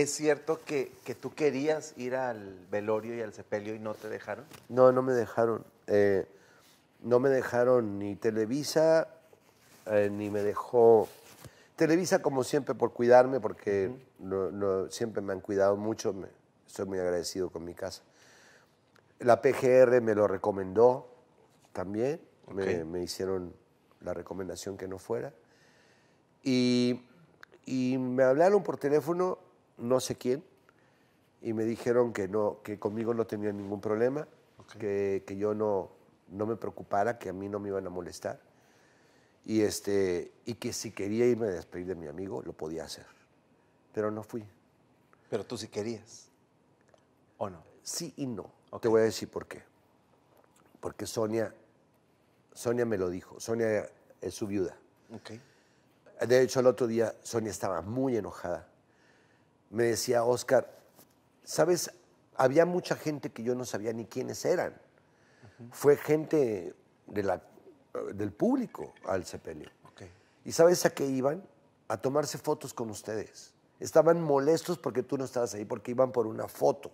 ¿Es cierto que, que, tú querías ir al velorio y al sepelio y no te dejaron? No, no me dejaron. Eh, no me dejaron ni Televisa, eh, ni me dejó... Televisa, como siempre, por cuidarme, porque no, siempre me han cuidado mucho. Me, soy muy agradecido con mi casa. La PGR me lo recomendó también. Me, me, hicieron la recomendación que no fuera. Y, y me hablaron por teléfono no sé quién y me dijeron que, no, que conmigo no tenía ningún problema, que, que, yo no, no me preocupara, que a mí no me iban a molestar y, este, y que si quería irme a despedir de mi amigo, lo podía hacer. Pero no fui. Pero tú sí querías, ¿o no? Sí y no. Te voy a decir por qué. Porque Sonia, Sonia me lo dijo. Sonia es su viuda. De hecho, el otro día Sonia estaba muy enojada me decía, Oscar, ¿sabes? Había mucha gente que yo no sabía ni quiénes eran. Fue gente de la, eh, del público al sepelio. ¿Y sabes a qué iban? A tomarse fotos con ustedes. Estaban molestos porque tú no estabas ahí, porque iban por una foto.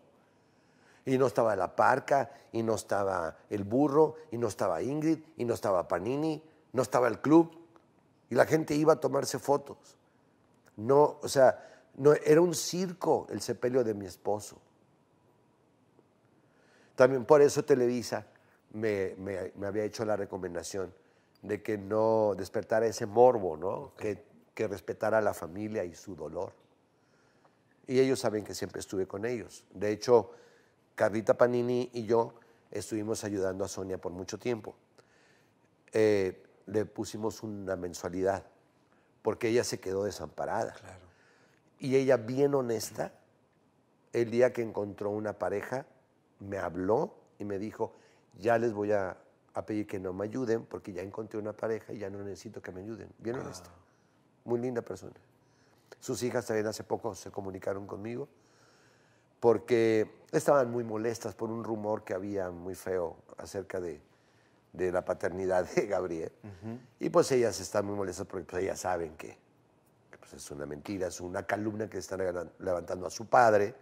Y no estaba la parca, y no estaba el burro, y no estaba Ingrid, y no estaba Panini, no estaba el club. Y la gente iba a tomarse fotos. No, o sea, no, era un circo el sepelio de mi esposo. También por eso Televisa me, había hecho la recomendación de que no despertara ese morbo, ¿no? Que, que respetara a la familia y su dolor. Y ellos saben que siempre estuve con ellos. De hecho, Carlita Panini y yo estuvimos ayudando a Sonia por mucho tiempo. Eh, le pusimos una mensualidad, porque ella se quedó desamparada. Claro. Y ella, bien honesta, el día que encontró una pareja, me habló y me dijo, ya les voy a, pedir que no me ayuden porque ya encontré una pareja y ya no necesito que me ayuden. Bien ah. honesta. Muy linda persona. Sus hijas también hace poco se comunicaron conmigo porque estaban muy molestas por un rumor que había muy feo acerca de, la paternidad de Gabriel. Y pues ellas están muy molestas porque pues, ellas saben que es una mentira, es una calumnia que están levantando a su padre.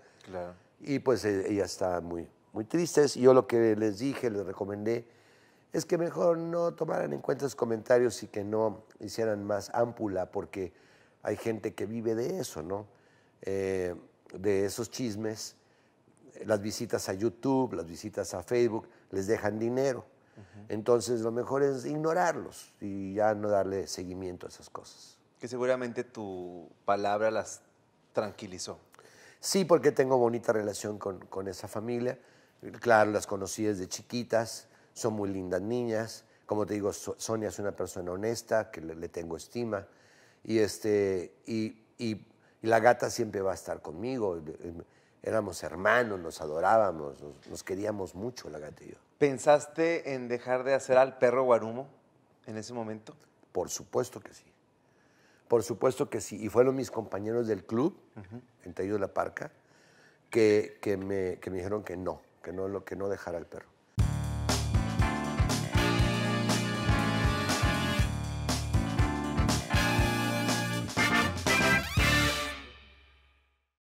Y pues eh, ella está muy, muy triste. yo lo que les dije, les recomendé, es que mejor no tomaran en cuenta esos comentarios y que no hicieran más ámpula, porque hay gente que vive de eso, ¿no? Eh, de esos chismes, las visitas a YouTube, las visitas a Facebook, les dejan dinero. Entonces lo mejor es ignorarlos y ya no darle seguimiento a esas cosas. Que seguramente tu palabra las tranquilizó. Sí, porque tengo bonita relación con, esa familia. Claro, las conocí desde chiquitas, son muy lindas niñas. Como te digo, Sonia es una persona honesta, que le, tengo estima. Y, este, y, la gata siempre va a estar conmigo. Éramos hermanos, nos adorábamos, nos queríamos mucho la gata y yo. ¿Pensaste en dejar de hacer al perro guarumo en ese momento? Por supuesto que sí. Por supuesto que sí, y fueron mis compañeros del club, en -huh. entre La Parca, que, que, me, que me dijeron que no, que no, que no dejara al perro.